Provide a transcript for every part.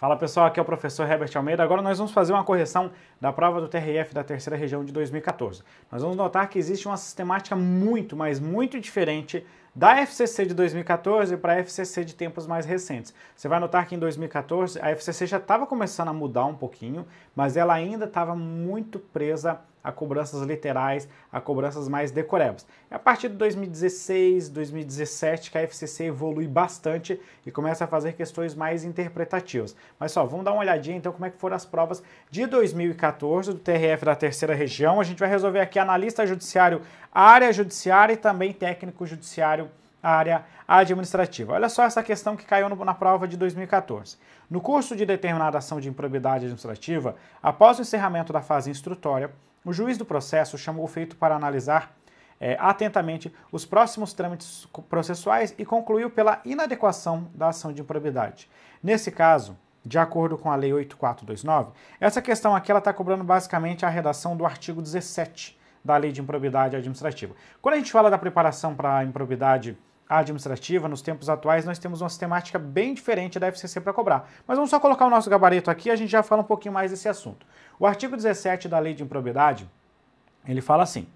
Fala pessoal, aqui é o professor Herbert Almeida. Agora nós vamos fazer uma correção da prova do TRF da terceira região de 2014. Nós vamos notar que existe uma sistemática muito, mas muito diferente da FCC de 2014 para a FCC de tempos mais recentes. Você vai notar que em 2014 a FCC já estava começando a mudar um pouquinho, mas ela ainda estava muito presa a cobranças literais, a cobranças mais decorebas. É a partir de 2016, 2017 que a FCC evolui bastante e começa a fazer questões mais interpretativas. Mas só, vamos dar uma olhadinha então como é que foram as provas de 2014 do TRF da Terceira Região. A gente vai resolver aqui analista judiciário, área judiciária e também técnico judiciário área administrativa. Olha só essa questão que caiu no, na prova de 2014. No curso de determinada ação de improbidade administrativa, após o encerramento da fase instrutória, o juiz do processo chamou o feito para analisar é, atentamente os próximos trâmites processuais e concluiu pela inadequação da ação de improbidade. Nesse caso, de acordo com a Lei 8429, essa questão aqui ela está cobrando basicamente a redação do artigo 17 da Lei de Improbidade Administrativa. Quando a gente fala da preparação para a improbidade administrativa, nos tempos atuais, nós temos uma sistemática bem diferente da FCC para cobrar. Mas vamos só colocar o nosso gabarito aqui e a gente já fala um pouquinho mais desse assunto. O artigo 17 da Lei de Improbidade, ele fala assim,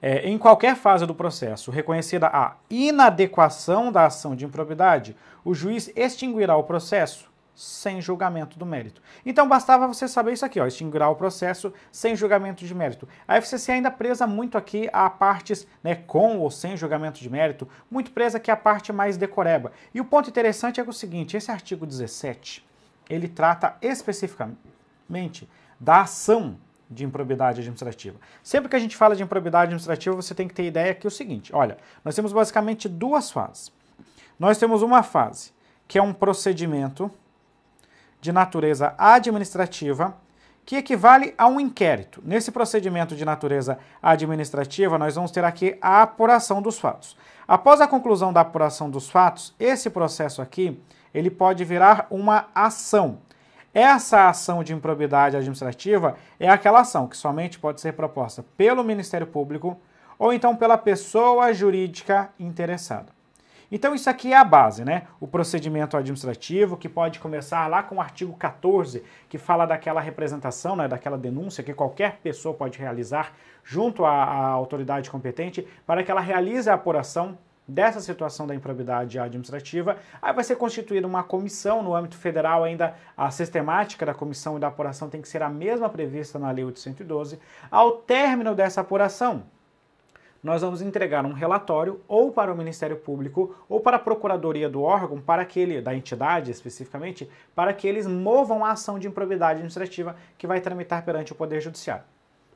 é, em qualquer fase do processo, reconhecida a inadequação da ação de improbidade, o juiz extinguirá o processo sem julgamento do mérito. Então bastava você saber isso aqui, ó, extinguirá o processo sem julgamento de mérito. A FCC ainda presa muito aqui a partes né, com ou sem julgamento de mérito, muito presa que a parte mais decoreba. E o ponto interessante é, é o seguinte, esse artigo 17, ele trata especificamente da ação de improbidade administrativa. Sempre que a gente fala de improbidade administrativa, você tem que ter ideia que é o seguinte, olha, nós temos basicamente duas fases. Nós temos uma fase que é um procedimento de natureza administrativa, que equivale a um inquérito. Nesse procedimento de natureza administrativa, nós vamos ter aqui a apuração dos fatos. Após a conclusão da apuração dos fatos, esse processo aqui, ele pode virar uma ação. Essa ação de improbidade administrativa é aquela ação que somente pode ser proposta pelo Ministério Público ou então pela pessoa jurídica interessada. Então isso aqui é a base, né? O procedimento administrativo, que pode começar lá com o artigo 14, que fala daquela representação, né, daquela denúncia que qualquer pessoa pode realizar junto à, à autoridade competente para que ela realize a apuração dessa situação da improbidade administrativa, aí vai ser constituída uma comissão no âmbito federal ainda a sistemática da comissão e da apuração tem que ser a mesma prevista na lei 812. Ao término dessa apuração, nós vamos entregar um relatório ou para o Ministério Público ou para a Procuradoria do órgão, para que ele, da entidade especificamente, para que eles movam a ação de improbidade administrativa que vai tramitar perante o Poder Judiciário.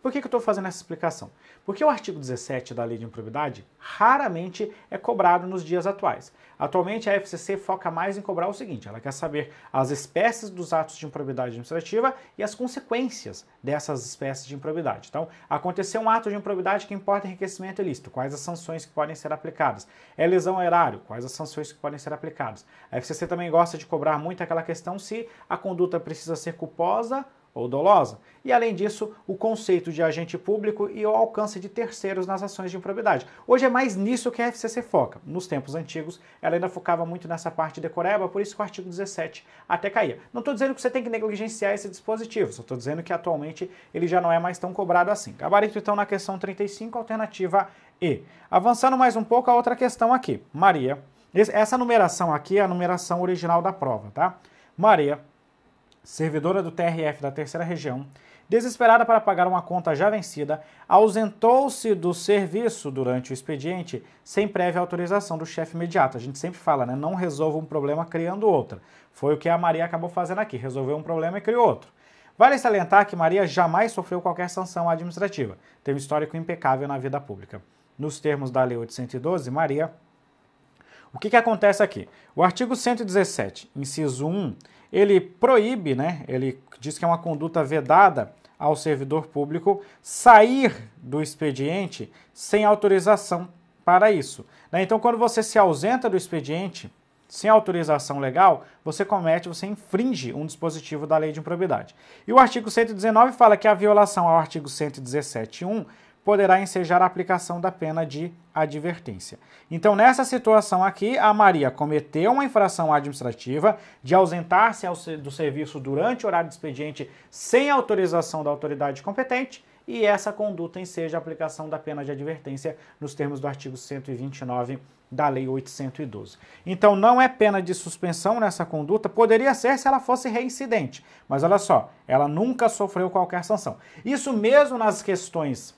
Por que, que eu estou fazendo essa explicação? Porque o artigo 17 da Lei de Improbidade raramente é cobrado nos dias atuais. Atualmente, a FCC foca mais em cobrar o seguinte: ela quer saber as espécies dos atos de improbidade administrativa e as consequências dessas espécies de improbidade. Então, aconteceu um ato de improbidade que importa enriquecimento ilícito, quais as sanções que podem ser aplicadas? É lesão ao erário, quais as sanções que podem ser aplicadas? A FCC também gosta de cobrar muito aquela questão se a conduta precisa ser culposa ou dolosa. E além disso, o conceito de agente público e o alcance de terceiros nas ações de improbidade. Hoje é mais nisso que a FCC foca. Nos tempos antigos, ela ainda focava muito nessa parte coreba, por isso que o artigo 17 até caía. Não estou dizendo que você tem que negligenciar esse dispositivo, só estou dizendo que atualmente ele já não é mais tão cobrado assim. Gabarito então na questão 35, alternativa E. Avançando mais um pouco, a outra questão aqui. Maria. Essa numeração aqui é a numeração original da prova, tá? Maria servidora do TRF da terceira região, desesperada para pagar uma conta já vencida, ausentou-se do serviço durante o expediente sem prévia autorização do chefe imediato. A gente sempre fala, né? Não resolva um problema criando outro. Foi o que a Maria acabou fazendo aqui, resolveu um problema e criou outro. Vale salientar que Maria jamais sofreu qualquer sanção administrativa. Tem um histórico impecável na vida pública. Nos termos da Lei 812, Maria o que, que, acontece aqui? O artigo 117, inciso 1, ele proíbe, né? Ele diz que é uma conduta vedada ao servidor público sair do expediente sem autorização para isso. Né? Então, quando você se ausenta do expediente sem autorização legal, você comete, você infringe um dispositivo da lei de improbidade. E o artigo 119 fala que a violação ao artigo 117.1 poderá ensejar a aplicação da pena de advertência. Então, nessa situação aqui, a Maria cometeu uma infração administrativa de ausentar-se do serviço durante o horário de expediente sem autorização da autoridade competente e essa conduta enseja a aplicação da pena de advertência nos termos do artigo 129 da Lei 812. Então, não é pena de suspensão nessa conduta, poderia ser se ela fosse reincidente, mas olha só, ela nunca sofreu qualquer sanção. Isso mesmo nas questões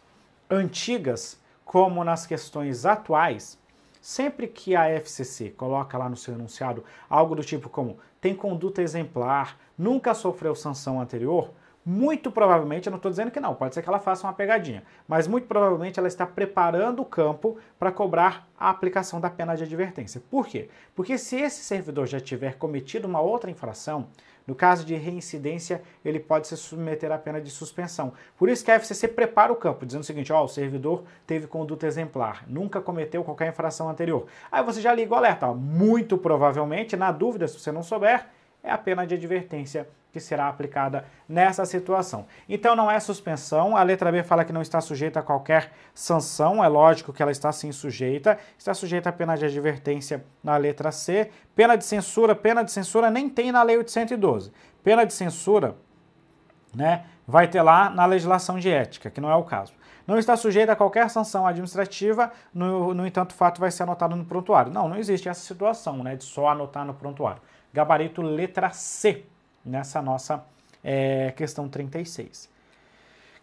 antigas como nas questões atuais, sempre que a FCC coloca lá no seu enunciado algo do tipo como tem conduta exemplar, nunca sofreu sanção anterior, muito provavelmente, eu não estou dizendo que não, pode ser que ela faça uma pegadinha, mas muito provavelmente ela está preparando o campo para cobrar a aplicação da pena de advertência. Por quê? Porque se esse servidor já tiver cometido uma outra infração, no caso de reincidência, ele pode se submeter à pena de suspensão. Por isso que a FCC prepara o campo, dizendo o seguinte, ó, oh, o servidor teve conduta exemplar, nunca cometeu qualquer infração anterior. Aí você já liga o alerta, ó, muito provavelmente, na dúvida, se você não souber, é a pena de advertência que será aplicada nessa situação. Então não é suspensão, a letra B fala que não está sujeita a qualquer sanção, é lógico que ela está sim sujeita, está sujeita a pena de advertência na letra C, pena de censura, pena de censura nem tem na lei 812. Pena de censura, né, vai ter lá na legislação de ética, que não é o caso. Não está sujeita a qualquer sanção administrativa, no, no entanto, o fato vai ser anotado no prontuário. Não, não existe essa situação, né, de só anotar no prontuário. Gabarito letra C nessa nossa é, questão 36.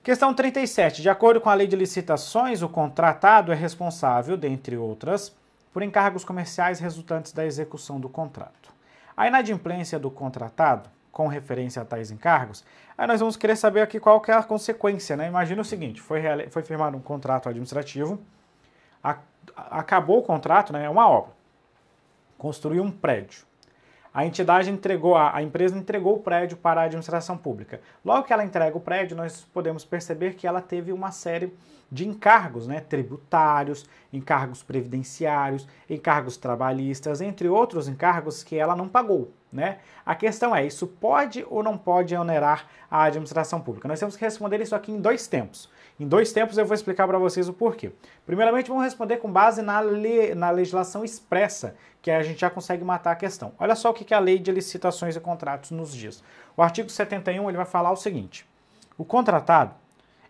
Questão 37. De acordo com a lei de licitações, o contratado é responsável, dentre outras, por encargos comerciais resultantes da execução do contrato. A inadimplência do contratado, com referência a tais encargos, aí nós vamos querer saber aqui qual que é a consequência, né? Imagina o seguinte, foi, foi firmado um contrato administrativo, a, acabou o contrato, né? É uma obra. Construiu um prédio. A entidade entregou, a empresa entregou o prédio para a administração pública. Logo que ela entrega o prédio, nós podemos perceber que ela teve uma série de encargos né, tributários, encargos previdenciários, encargos trabalhistas, entre outros encargos que ela não pagou. Né? A questão é, isso pode ou não pode onerar a administração pública? Nós temos que responder isso aqui em dois tempos. Em dois tempos eu vou explicar para vocês o porquê. Primeiramente, vamos responder com base na, le na legislação expressa, que a gente já consegue matar a questão. Olha só o que, que a lei de licitações e contratos nos diz. O artigo 71 ele vai falar o seguinte, o contratado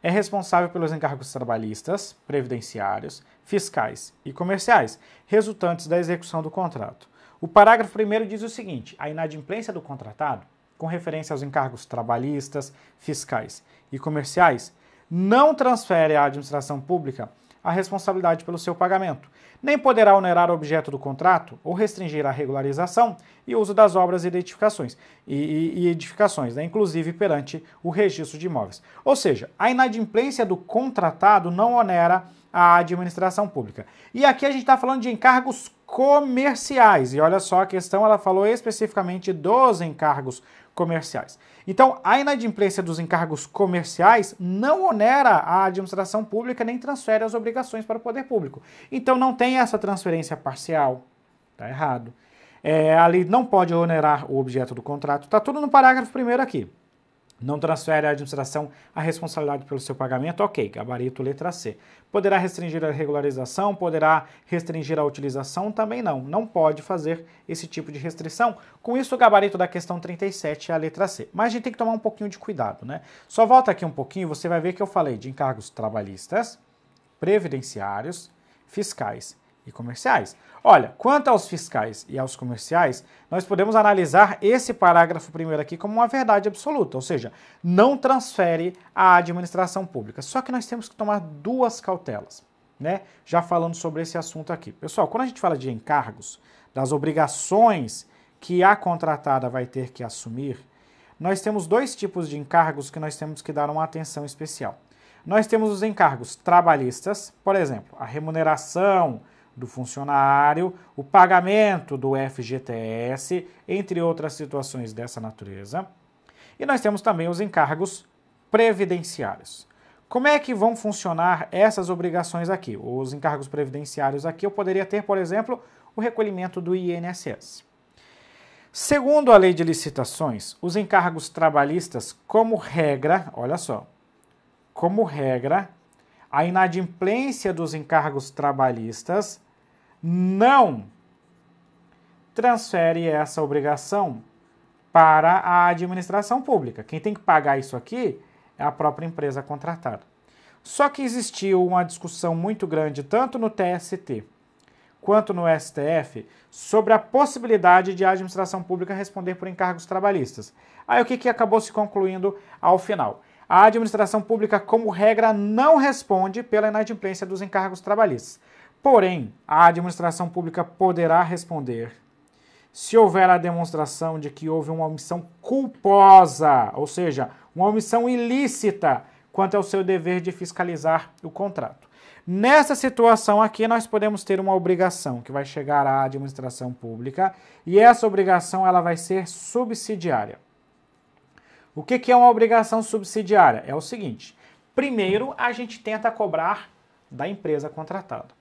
é responsável pelos encargos trabalhistas, previdenciários, fiscais e comerciais, resultantes da execução do contrato. O parágrafo 1 diz o seguinte: a inadimplência do contratado, com referência aos encargos trabalhistas, fiscais e comerciais, não transfere à administração pública a responsabilidade pelo seu pagamento. Nem poderá onerar o objeto do contrato ou restringir a regularização e uso das obras e identificações e, e, e edificações, né? inclusive perante o registro de imóveis. Ou seja, a inadimplência do contratado não onera a administração pública. E aqui a gente está falando de encargos comerciais. E olha só, a questão ela falou especificamente dos encargos comerciais. Então, a inadimplência dos encargos comerciais não onera a administração pública nem transfere as obrigações para o poder público. Então, não tem essa transferência parcial. Está errado. É, a lei não pode onerar o objeto do contrato. Está tudo no parágrafo primeiro aqui. Não transfere à administração a responsabilidade pelo seu pagamento? Ok, gabarito letra C. Poderá restringir a regularização? Poderá restringir a utilização? Também não. Não pode fazer esse tipo de restrição. Com isso, o gabarito da questão 37 é a letra C. Mas a gente tem que tomar um pouquinho de cuidado, né? Só volta aqui um pouquinho, você vai ver que eu falei de encargos trabalhistas, previdenciários, fiscais e comerciais. Olha, quanto aos fiscais e aos comerciais, nós podemos analisar esse parágrafo primeiro aqui como uma verdade absoluta, ou seja, não transfere à administração pública. Só que nós temos que tomar duas cautelas, né? Já falando sobre esse assunto aqui. Pessoal, quando a gente fala de encargos, das obrigações que a contratada vai ter que assumir, nós temos dois tipos de encargos que nós temos que dar uma atenção especial. Nós temos os encargos trabalhistas, por exemplo, a remuneração, do funcionário, o pagamento do FGTS, entre outras situações dessa natureza. E nós temos também os encargos previdenciários. Como é que vão funcionar essas obrigações aqui? Os encargos previdenciários aqui, eu poderia ter, por exemplo, o recolhimento do INSS. Segundo a lei de licitações, os encargos trabalhistas, como regra, olha só, como regra, a inadimplência dos encargos trabalhistas não transfere essa obrigação para a administração pública. Quem tem que pagar isso aqui é a própria empresa contratada. Só que existiu uma discussão muito grande, tanto no TST quanto no STF, sobre a possibilidade de a administração pública responder por encargos trabalhistas. Aí o que, que acabou se concluindo ao final? A administração pública, como regra, não responde pela inadimplência dos encargos trabalhistas. Porém, a administração pública poderá responder se houver a demonstração de que houve uma omissão culposa, ou seja, uma omissão ilícita quanto ao seu dever de fiscalizar o contrato. Nessa situação aqui, nós podemos ter uma obrigação que vai chegar à administração pública e essa obrigação ela vai ser subsidiária. O que, que é uma obrigação subsidiária? É o seguinte: primeiro, a gente tenta cobrar da empresa contratada.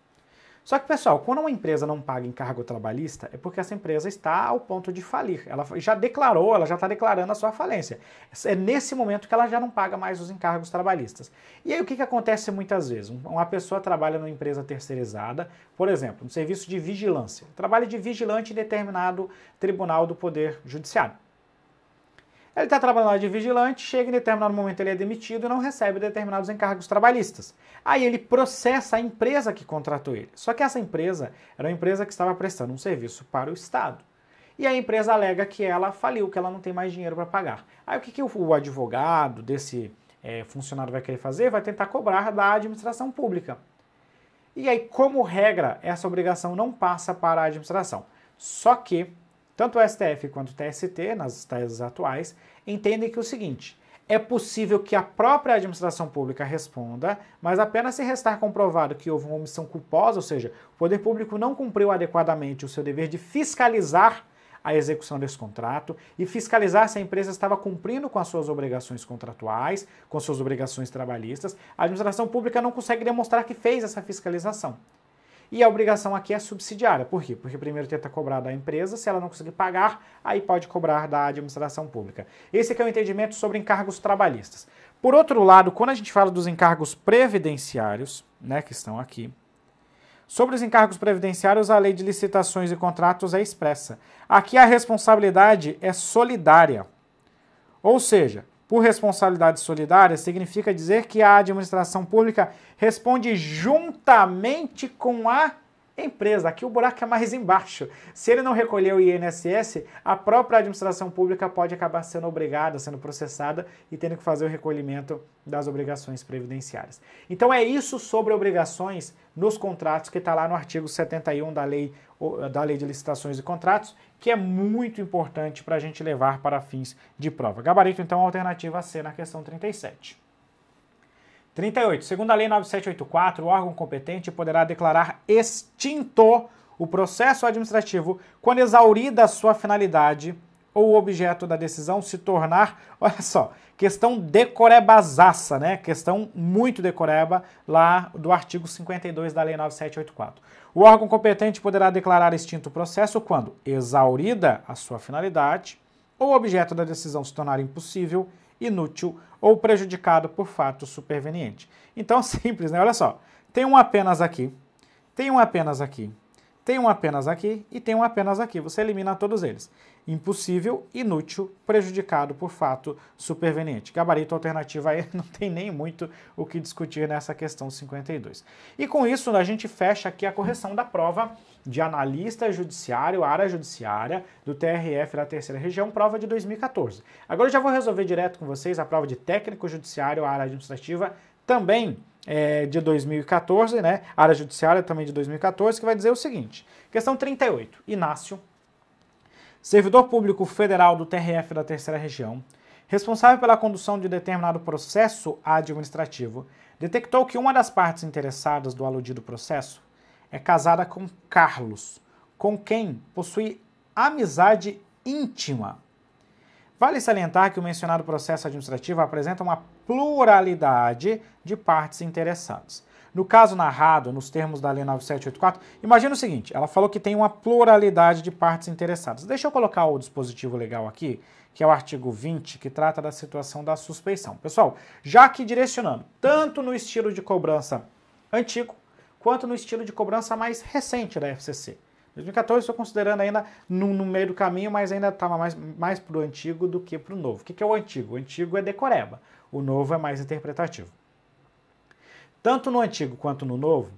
Só que, pessoal, quando uma empresa não paga encargo trabalhista, é porque essa empresa está ao ponto de falir. Ela já declarou, ela já está declarando a sua falência. É nesse momento que ela já não paga mais os encargos trabalhistas. E aí o que, que acontece muitas vezes? Uma pessoa trabalha numa empresa terceirizada, por exemplo, no um serviço de vigilância. Trabalha de vigilante em determinado tribunal do Poder Judiciário. Ele está trabalhando de vigilante, chega em determinado momento ele é demitido e não recebe determinados encargos trabalhistas. Aí ele processa a empresa que contratou ele. Só que essa empresa era uma empresa que estava prestando um serviço para o Estado. E a empresa alega que ela faliu, que ela não tem mais dinheiro para pagar. Aí o que, que o advogado desse é, funcionário vai querer fazer? Vai tentar cobrar da administração pública. E aí, como regra, essa obrigação não passa para a administração. Só que tanto o STF quanto o TST, nas teses atuais, entendem que é o seguinte: é possível que a própria administração pública responda, mas apenas se restar comprovado que houve uma omissão culposa, ou seja, o poder público não cumpriu adequadamente o seu dever de fiscalizar a execução desse contrato e fiscalizar se a empresa estava cumprindo com as suas obrigações contratuais, com suas obrigações trabalhistas, a administração pública não consegue demonstrar que fez essa fiscalização. E a obrigação aqui é subsidiária. Por quê? Porque primeiro tenta cobrar da empresa, se ela não conseguir pagar, aí pode cobrar da administração pública. Esse é o entendimento sobre encargos trabalhistas. Por outro lado, quando a gente fala dos encargos previdenciários, né, que estão aqui, Sobre os encargos previdenciários, a lei de licitações e contratos é expressa. Aqui a responsabilidade é solidária. Ou seja, por responsabilidade solidária, significa dizer que a administração pública responde juntamente com a empresa. Aqui o buraco é mais embaixo. Se ele não recolher o INSS, a própria administração pública pode acabar sendo obrigada, sendo processada e tendo que fazer o recolhimento das obrigações previdenciárias. Então é isso sobre obrigações nos contratos que está lá no artigo 71 da lei da lei de licitações e contratos, que é muito importante para a gente levar para fins de prova. Gabarito então alternativa C na questão 37. 38. Segundo a Lei 9784, o órgão competente poderá declarar extinto o processo administrativo quando exaurida a sua finalidade ou o objeto da decisão se tornar, olha só, questão decorebazaça, né? Questão muito decoreba lá do artigo 52 da Lei 9784. O órgão competente poderá declarar extinto o processo quando exaurida a sua finalidade ou o objeto da decisão se tornar impossível, inútil ou prejudicado por fato superveniente. Então, simples, né? Olha só. Tem um apenas aqui, tem um apenas aqui, tem um apenas aqui e tem um apenas aqui. Você elimina todos eles. Impossível, inútil, prejudicado por fato superveniente. Gabarito alternativo aí não tem nem muito o que discutir nessa questão 52. E com isso a gente fecha aqui a correção da prova de analista judiciário, área judiciária do TRF da terceira região, prova de 2014. Agora eu já vou resolver direto com vocês a prova de técnico judiciário, área administrativa também é, de 2014, né? Área Judiciária também de 2014, que vai dizer o seguinte: questão 38. Inácio, servidor público federal do TRF da Terceira Região, responsável pela condução de determinado processo administrativo, detectou que uma das partes interessadas do aludido processo é casada com Carlos, com quem possui amizade íntima. Vale salientar que o mencionado processo administrativo apresenta uma pluralidade de partes interessadas. No caso narrado, nos termos da Lei 9784, imagina o seguinte: ela falou que tem uma pluralidade de partes interessadas. Deixa eu colocar o dispositivo legal aqui, que é o artigo 20, que trata da situação da suspeição. Pessoal, já que direcionando, tanto no estilo de cobrança antigo, quanto no estilo de cobrança mais recente da FCC. 2014 estou considerando ainda no, no, meio do caminho, mas ainda estava mais, mais para o antigo do que para o novo. O que, que é o antigo? O antigo é decoreba. O novo é mais interpretativo. Tanto no antigo quanto no novo,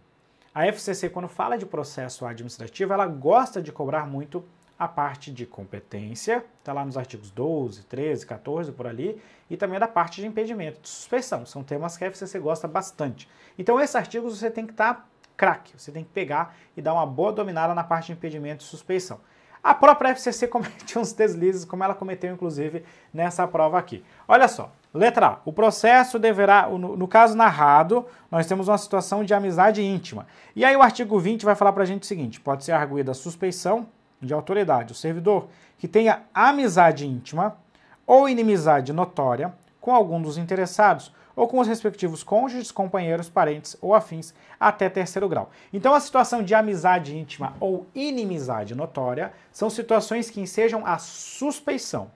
a FCC, quando fala de processo administrativo, ela gosta de cobrar muito a parte de competência, está lá nos artigos 12, 13, 14, por ali, e também da parte de impedimento, de suspeição. São temas que a FCC gosta bastante. Então, esses artigos você tem que estar tá craque, você tem que pegar e dar uma boa dominada na parte de impedimento e suspeição. A própria FCC comete uns deslizes, como ela cometeu, inclusive, nessa prova aqui. Olha só, Letra A. O processo deverá, no, no, caso narrado, nós temos uma situação de amizade íntima. E aí o artigo 20 vai falar para a gente o seguinte: pode ser arguída suspeição de autoridade. O servidor que tenha amizade íntima ou inimizade notória com algum dos interessados ou com os respectivos cônjuges, companheiros, parentes ou afins até terceiro grau. Então, a situação de amizade íntima ou inimizade notória são situações que ensejam a suspeição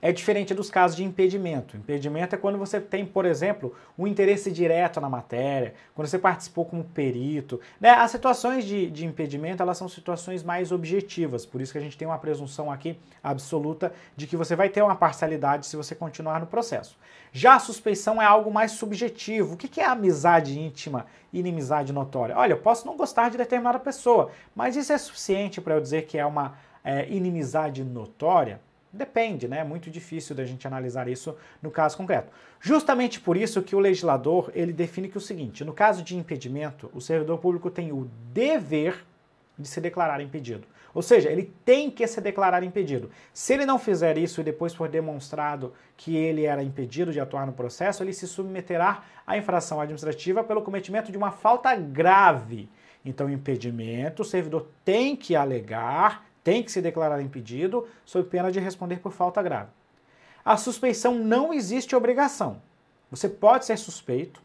é diferente dos casos de impedimento. Impedimento é quando você tem, por exemplo, um interesse direto na matéria, quando você participou como perito. Né? As situações de, de impedimento, elas são situações mais objetivas, por isso que a gente tem uma presunção aqui absoluta de que você vai ter uma parcialidade se você continuar no processo. Já a suspeição é algo mais subjetivo. O que é amizade íntima e inimizade notória? Olha, eu posso não gostar de determinada pessoa, mas isso é suficiente para eu dizer que é uma é, inimizade notória? Depende, né? É muito difícil da gente analisar isso no caso concreto. Justamente por isso que o legislador ele define que é o seguinte: no caso de impedimento, o servidor público tem o dever de se declarar impedido. Ou seja, ele tem que se declarar impedido. Se ele não fizer isso e depois for demonstrado que ele era impedido de atuar no processo, ele se submeterá à infração administrativa pelo cometimento de uma falta grave. Então, impedimento, o servidor tem que alegar tem que se declarar impedido sob pena de responder por falta grave. A suspeição não existe obrigação. Você pode ser suspeito,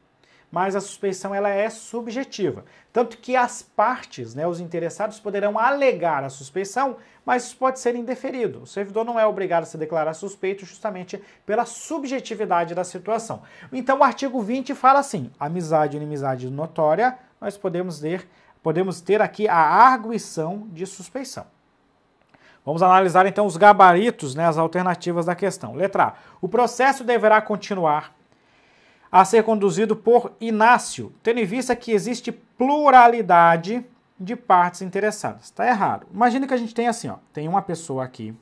mas a suspeição ela é subjetiva. Tanto que as partes, né, os interessados, poderão alegar a suspeição, mas isso pode ser indeferido. O servidor não é obrigado a se declarar suspeito justamente pela subjetividade da situação. Então o artigo 20 fala assim: amizade e inimizade notória, nós podemos ter, podemos ter aqui a arguição de suspeição. Vamos analisar então os gabaritos, né, as alternativas da questão. Letra A. O processo deverá continuar a ser conduzido por Inácio, tendo em vista que existe pluralidade de partes interessadas. Está errado. Imagina que a gente tem assim, ó, tem uma pessoa aqui,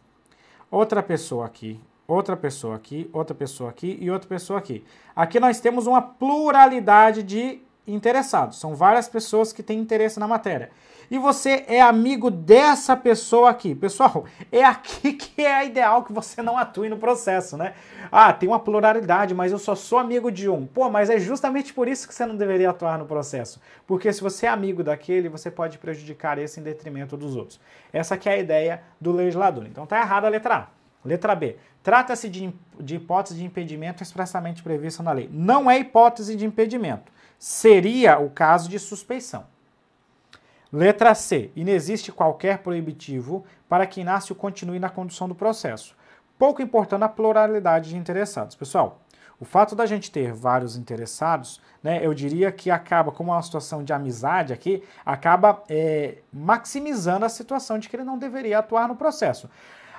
outra pessoa aqui, outra pessoa aqui, outra pessoa aqui e outra pessoa aqui. Aqui nós temos uma pluralidade de interessados. São várias pessoas que têm interesse na matéria e você é amigo dessa pessoa aqui. Pessoal, é aqui que é ideal que você não atue no processo, né? Ah, tem uma pluralidade, mas eu só sou amigo de um. Pô, mas é justamente por isso que você não deveria atuar no processo. Porque se você é amigo daquele, você pode prejudicar esse em detrimento dos outros. Essa que é a ideia do legislador. Então tá errada a letra A. Letra B. Trata-se de, de, hipótese de impedimento expressamente prevista na lei. Não é hipótese de impedimento. Seria o caso de suspeição. Letra C. Inexiste qualquer proibitivo para que Inácio continue na condução do processo, pouco importando a pluralidade de interessados. Pessoal, o fato da gente ter vários interessados, né, eu diria que acaba, como é uma situação de amizade aqui, acaba é, maximizando a situação de que ele não deveria atuar no processo.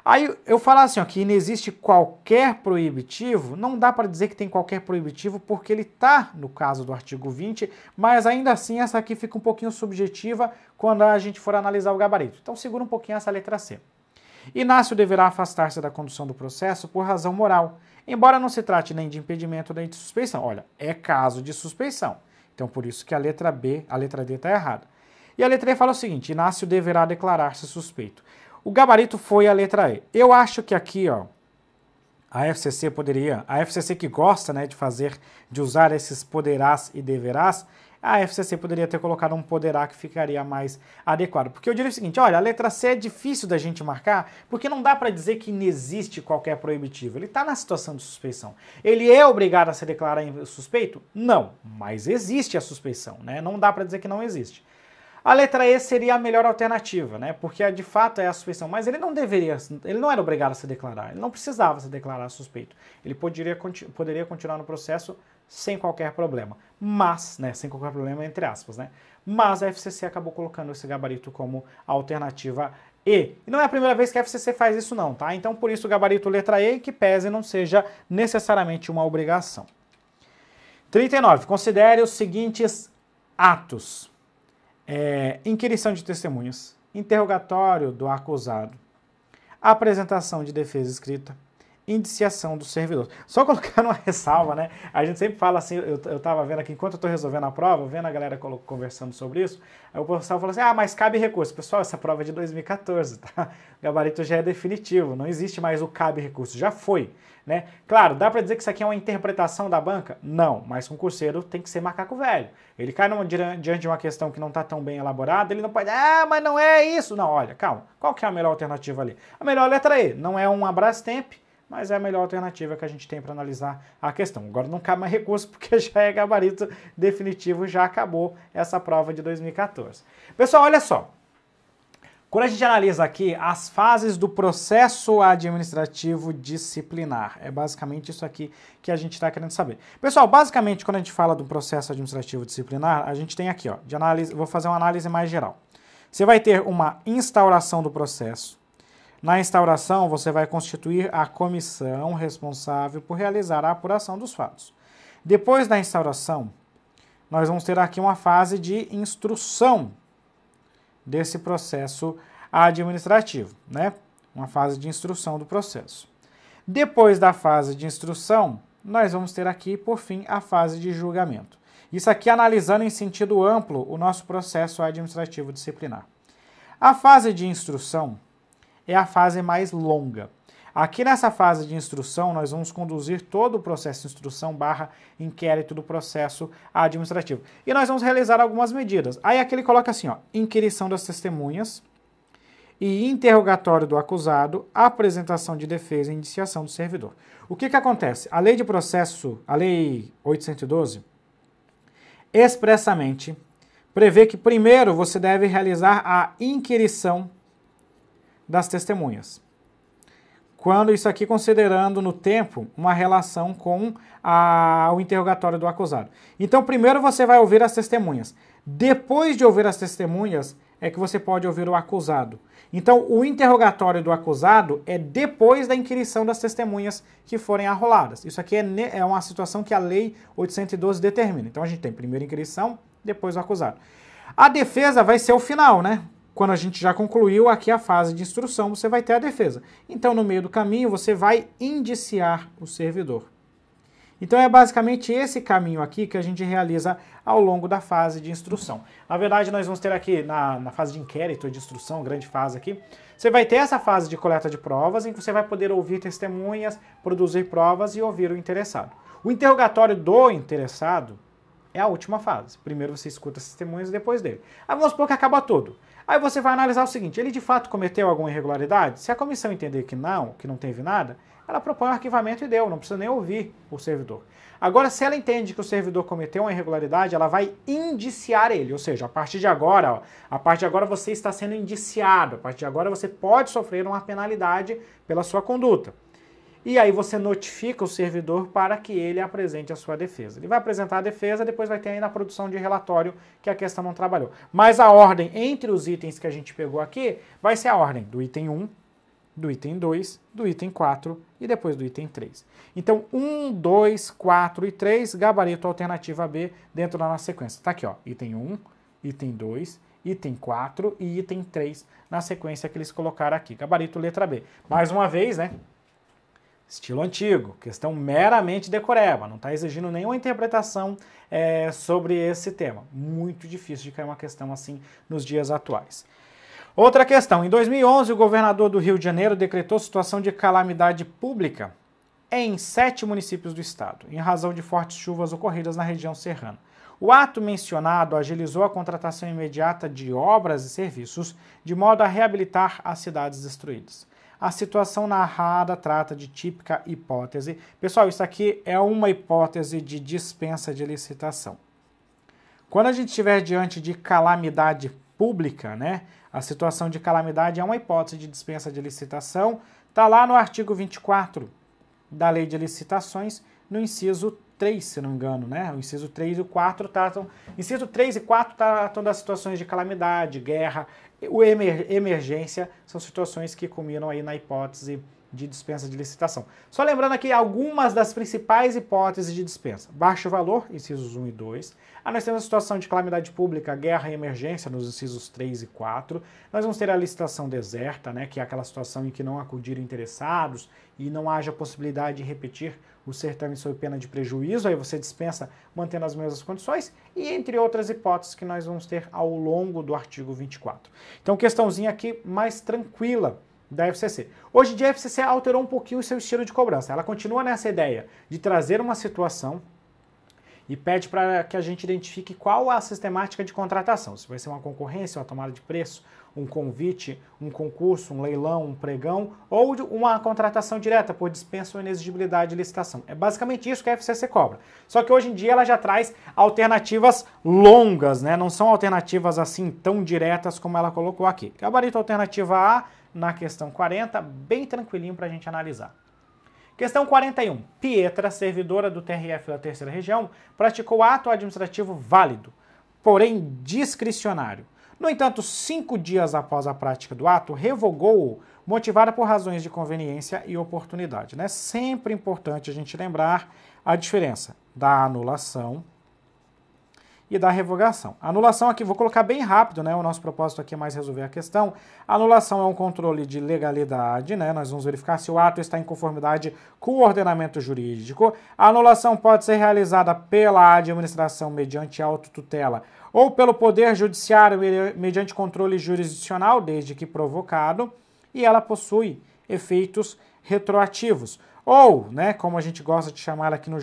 Aí eu falar assim, ó, que não existe qualquer proibitivo, não dá para dizer que tem qualquer proibitivo porque ele está no caso do artigo 20, mas ainda assim essa aqui fica um pouquinho subjetiva quando a gente for analisar o gabarito. Então segura um pouquinho essa letra C. Inácio deverá afastar-se da condução do processo por razão moral, embora não se trate nem de impedimento nem de suspeição. Olha, é caso de suspeição. Então por isso que a letra B, a letra D está errada. E a letra E fala o seguinte: Inácio deverá declarar-se suspeito. O gabarito foi a letra E. Eu acho que aqui, ó, a FCC poderia, a FCC que gosta, né, de fazer, de usar esses poderás e deverás, a FCC poderia ter colocado um poderá que ficaria mais adequado. Porque eu diria o seguinte, olha, a letra C é difícil da gente marcar, porque não dá para dizer que não existe qualquer proibitivo. Ele está na situação de suspeição. Ele é obrigado a se declarar suspeito? Não, mas existe a suspeição, né? Não dá para dizer que não existe. A letra E seria a melhor alternativa, né? Porque de fato é a suspeição, mas ele não deveria, ele não era obrigado a se declarar, ele não precisava se declarar suspeito. Ele poderia, poderia continuar no processo sem qualquer problema. Mas, né, sem qualquer problema entre aspas, né? Mas a FCC acabou colocando esse gabarito como alternativa e. E não é a primeira vez que a FCC faz isso não, tá? Então por isso o gabarito letra E, que pese não seja necessariamente uma obrigação. 39. Considere os seguintes atos é, inquirição de testemunhas, interrogatório do acusado, apresentação de defesa escrita, indiciação do servidor. Só colocar uma ressalva, né? A gente sempre fala assim, eu, eu tava vendo aqui, enquanto eu tô resolvendo a prova, vendo a galera conversando sobre isso, aí o pessoal fala assim, ah, mas cabe recurso. Pessoal, essa prova é de 2014, tá? O gabarito já é definitivo, não existe mais o cabe recurso, já foi, né? Claro, dá para dizer que isso aqui é uma interpretação da banca? Não, mas concurseiro tem que ser macaco velho. Ele cai numa, diante de uma questão que não tá tão bem elaborada, ele não pode, ah, mas não é isso. Não, olha, calma, qual que é a melhor alternativa ali? A melhor letra E, não é um abraço tempo mas é a melhor alternativa que a gente tem para analisar a questão. Agora não cabe mais recurso porque já é gabarito definitivo, já acabou essa prova de 2014. Pessoal, olha só. Quando a gente analisa aqui as fases do processo administrativo disciplinar, é basicamente isso aqui que a gente está querendo saber. Pessoal, basicamente quando a gente fala do processo administrativo disciplinar, a gente tem aqui, ó, de análise, vou fazer uma análise mais geral. Você vai ter uma instauração do processo, na instauração, você vai constituir a comissão responsável por realizar a apuração dos fatos. Depois da instauração, nós vamos ter aqui uma fase de instrução desse processo administrativo, né? Uma fase de instrução do processo. Depois da fase de instrução, nós vamos ter aqui, por fim, a fase de julgamento. Isso aqui analisando em sentido amplo o nosso processo administrativo disciplinar. A fase de instrução é a fase mais longa. Aqui nessa fase de instrução, nós vamos conduzir todo o processo de instrução barra inquérito do processo administrativo. E nós vamos realizar algumas medidas. Aí aqui ele coloca assim, ó, inquirição das testemunhas e interrogatório do acusado, apresentação de defesa e indiciação do servidor. O que que acontece? A lei de processo, a lei 812, expressamente prevê que primeiro você deve realizar a inquirição das testemunhas. Quando isso aqui considerando no tempo uma relação com a, o interrogatório do acusado. Então, primeiro você vai ouvir as testemunhas. Depois de ouvir as testemunhas, é que você pode ouvir o acusado. Então, o interrogatório do acusado é depois da inquirição das testemunhas que forem arroladas. Isso aqui é, é uma situação que a Lei 812 determina. Então, a gente tem primeiro a inquirição, depois o acusado. A defesa vai ser o final, né? Quando a gente já concluiu aqui a fase de instrução, você vai ter a defesa. Então, no meio do caminho, você vai indiciar o servidor. Então, é basicamente esse caminho aqui que a gente realiza ao longo da fase de instrução. Na verdade, nós vamos ter aqui na, na fase de inquérito, de instrução, grande fase aqui, você vai ter essa fase de coleta de provas, em que você vai poder ouvir testemunhas, produzir provas e ouvir o interessado. O interrogatório do interessado é a última fase. Primeiro você escuta as testemunhas e depois dele. Aí vamos supor que acaba tudo. Aí você vai analisar o seguinte: ele de fato cometeu alguma irregularidade? Se a comissão entender que não, que não teve nada, ela propõe o arquivamento e deu, não precisa nem ouvir o servidor. Agora, se ela entende que o servidor cometeu uma irregularidade, ela vai indiciar ele, ou seja, a partir de agora, ó, a partir de agora você está sendo indiciado, a partir de agora você pode sofrer uma penalidade pela sua conduta e aí você notifica o servidor para que ele apresente a sua defesa. Ele vai apresentar a defesa, depois vai ter ainda a produção de relatório que a questão não trabalhou. Mas a ordem entre os itens que a gente pegou aqui vai ser a ordem do item 1, do item 2, do item 4 e depois do item 3. Então, 1, 2, 4 e 3, gabarito alternativa B dentro da nossa sequência. Está aqui, ó, item 1, item 2, item 4 e item 3 na sequência que eles colocaram aqui. Gabarito letra B. Mais uma vez, né? estilo antigo, questão meramente decoreba, não está exigindo nenhuma interpretação é, sobre esse tema. Muito difícil de cair uma questão assim nos dias atuais. Outra questão: em 2011, o governador do Rio de Janeiro decretou situação de calamidade pública em sete municípios do estado, em razão de fortes chuvas ocorridas na região serrana. O ato mencionado agilizou a contratação imediata de obras e serviços, de modo a reabilitar as cidades destruídas. A situação narrada trata de típica hipótese. Pessoal, isso aqui é uma hipótese de dispensa de licitação. Quando a gente estiver diante de calamidade pública, né? A situação de calamidade é uma hipótese de dispensa de licitação. Está lá no artigo 24 da Lei de Licitações, no inciso 3, se não me engano, né? O inciso 3 e o 4 tratam. Inciso 3 e 4 tratam das situações de calamidade, guerra, o emer, emergência, são situações que culminam aí na hipótese de dispensa de licitação. Só lembrando aqui algumas das principais hipóteses de dispensa. Baixo valor, incisos 1 e 2. Ah, nós temos a situação de calamidade pública, guerra e emergência, nos incisos 3 e 4. Nós vamos ter a licitação deserta, né, que é aquela situação em que não acudiram interessados e não haja possibilidade de repetir o certame sob pena de prejuízo, aí você dispensa mantendo as mesmas condições, e entre outras hipóteses que nós vamos ter ao longo do artigo 24. Então, questãozinha aqui mais tranquila da FCC. Hoje em dia, a FCC alterou um pouquinho o seu estilo de cobrança. Ela continua nessa ideia de trazer uma situação e pede para que a gente identifique qual a sistemática de contratação. Se vai ser uma concorrência, uma tomada de preço, um convite, um concurso, um leilão, um pregão ou uma contratação direta por dispensa ou inexigibilidade de licitação. É basicamente isso que a FCC cobra. Só que hoje em dia ela já traz alternativas longas, né? Não são alternativas assim tão diretas como ela colocou aqui. Gabarito alternativa A na questão 40, bem tranquilinho para a gente analisar. Questão 41. Pietra, servidora do TRF da Terceira Região, praticou ato administrativo válido, porém discricionário. No entanto, cinco dias após a prática do ato, revogou-o, motivada por razões de conveniência e oportunidade. É né? sempre importante a gente lembrar a diferença da anulação e da revogação. Anulação aqui, vou colocar bem rápido, né? O nosso propósito aqui é mais resolver a questão. Anulação é um controle de legalidade, né? Nós vamos verificar se o ato está em conformidade com o ordenamento jurídico. A anulação pode ser realizada pela administração mediante autotutela ou pelo poder judiciário mediante controle jurisdicional, desde que provocado, e ela possui efeitos retroativos ou, né, como a gente gosta de chamar aqui no,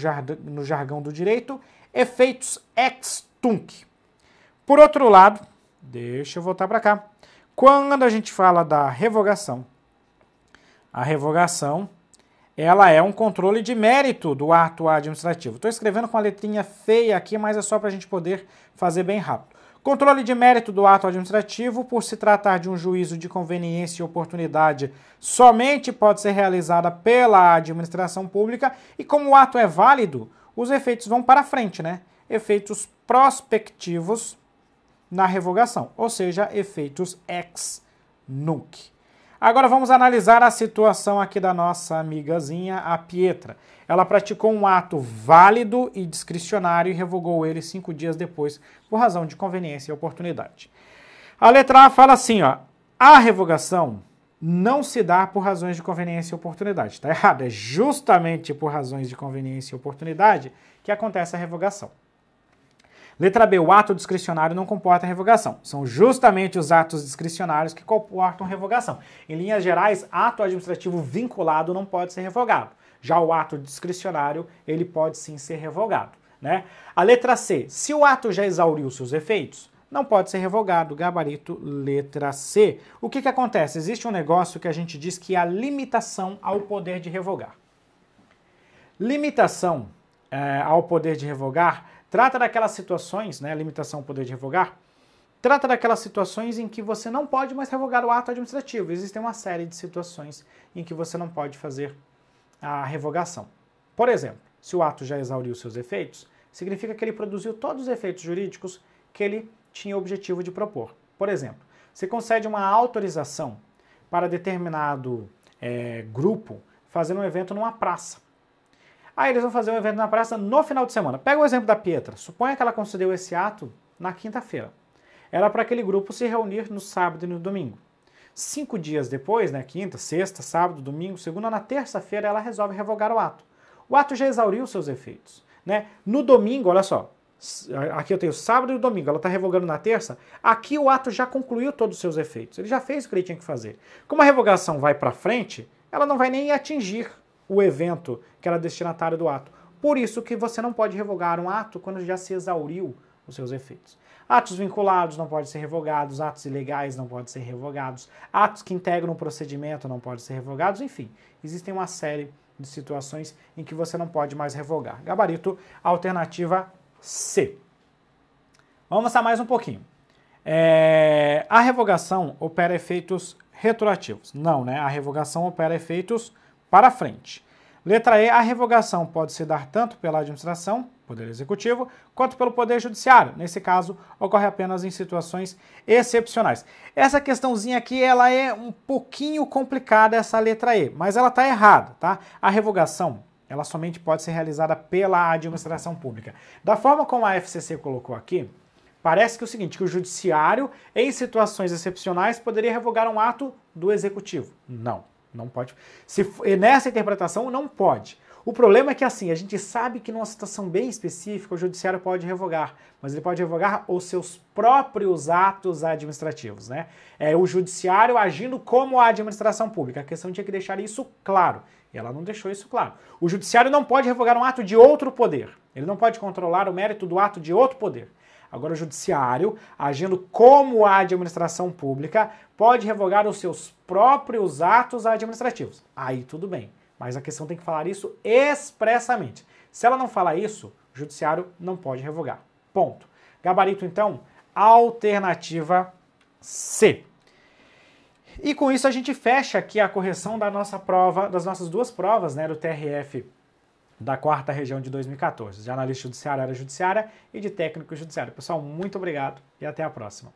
jargão do direito, efeitos ex Tunk. Por outro lado, deixa eu voltar para cá. Quando a gente fala da revogação, a revogação ela é um controle de mérito do ato administrativo. Estou escrevendo com a letrinha feia aqui, mas é só para a gente poder fazer bem rápido. Controle de mérito do ato administrativo, por se tratar de um juízo de conveniência e oportunidade, somente pode ser realizada pela administração pública e como o ato é válido, os efeitos vão para frente, né? Efeitos prospectivos na revogação, ou seja, efeitos ex nunc. Agora vamos analisar a situação aqui da nossa amigazinha, a Pietra. Ela praticou um ato válido e discricionário e revogou ele cinco dias depois por razão de conveniência e oportunidade. A letra A fala assim, ó, a revogação não se dá por razões de conveniência e oportunidade. Está errado, é justamente por razões de conveniência e oportunidade que acontece a revogação. Letra B, o ato discricionário não comporta revogação. São justamente os atos discricionários que comportam revogação. Em linhas gerais, ato administrativo vinculado não pode ser revogado. Já o ato discricionário, ele pode sim ser revogado. Né? A letra C, se o ato já exauriu seus efeitos, não pode ser revogado. Gabarito letra C. O que, que acontece? Existe um negócio que a gente diz que é a limitação ao poder de revogar. Limitação é, ao poder de revogar Trata daquelas situações, né, limitação ao poder de revogar, trata daquelas situações em que você não pode mais revogar o ato administrativo. Existem uma série de situações em que você não pode fazer a revogação. Por exemplo, se o ato já exauriu seus efeitos, significa que ele produziu todos os efeitos jurídicos que ele tinha o objetivo de propor. Por exemplo, se concede uma autorização para determinado é, grupo fazer um evento numa praça. Aí eles vão fazer um evento na praça no final de semana. Pega o exemplo da Pietra. Suponha que ela concedeu esse ato na quinta-feira. Era para aquele grupo se reunir no sábado e no domingo. Cinco dias depois, né, quinta, sexta, sábado, domingo, segunda, na terça-feira, ela resolve revogar o ato. O ato já exauriu seus efeitos. Né? No domingo, olha só, aqui eu tenho sábado e domingo, ela está revogando na terça, aqui o ato já concluiu todos os seus efeitos, ele já fez o que ele tinha que fazer. Como a revogação vai para frente, ela não vai nem atingir o evento que era destinatário do ato. Por isso que você não pode revogar um ato quando já se exauriu os seus efeitos. Atos vinculados não podem ser revogados, atos ilegais não podem ser revogados, atos que integram o um procedimento não podem ser revogados, enfim, existem uma série de situações em que você não pode mais revogar. Gabarito alternativa C. Vamos avançar mais um pouquinho. É, a revogação opera efeitos retroativos. Não, né? A revogação opera efeitos para frente. Letra E, a revogação pode se dar tanto pela administração, Poder Executivo, quanto pelo Poder Judiciário. Nesse caso, ocorre apenas em situações excepcionais. Essa questãozinha aqui, ela é um pouquinho complicada, essa letra E, mas ela está errada, tá? A revogação, ela somente pode ser realizada pela administração pública. Da forma como a FCC colocou aqui, Parece que é o seguinte, que o judiciário, em situações excepcionais, poderia revogar um ato do executivo. Não. Não pode. Se nessa interpretação não pode. O problema é que assim, a gente sabe que numa situação bem específica o judiciário pode revogar, mas ele pode revogar os seus próprios atos administrativos, né? É o judiciário agindo como a administração pública. A questão tinha que deixar isso claro. E ela não deixou isso claro. O judiciário não pode revogar um ato de outro poder. Ele não pode controlar o mérito do ato de outro poder agora o judiciário, agindo como a administração pública, pode revogar os seus próprios atos administrativos. Aí tudo bem, mas a questão tem que falar isso expressamente. Se ela não falar isso, o judiciário não pode revogar. Ponto. Gabarito, então, alternativa C. E com isso a gente fecha aqui a correção da nossa prova, das nossas duas provas, né, do TRF da quarta região de 2014, de analista judiciário, área judiciária e de técnico judiciário. Pessoal, muito obrigado e até a próxima.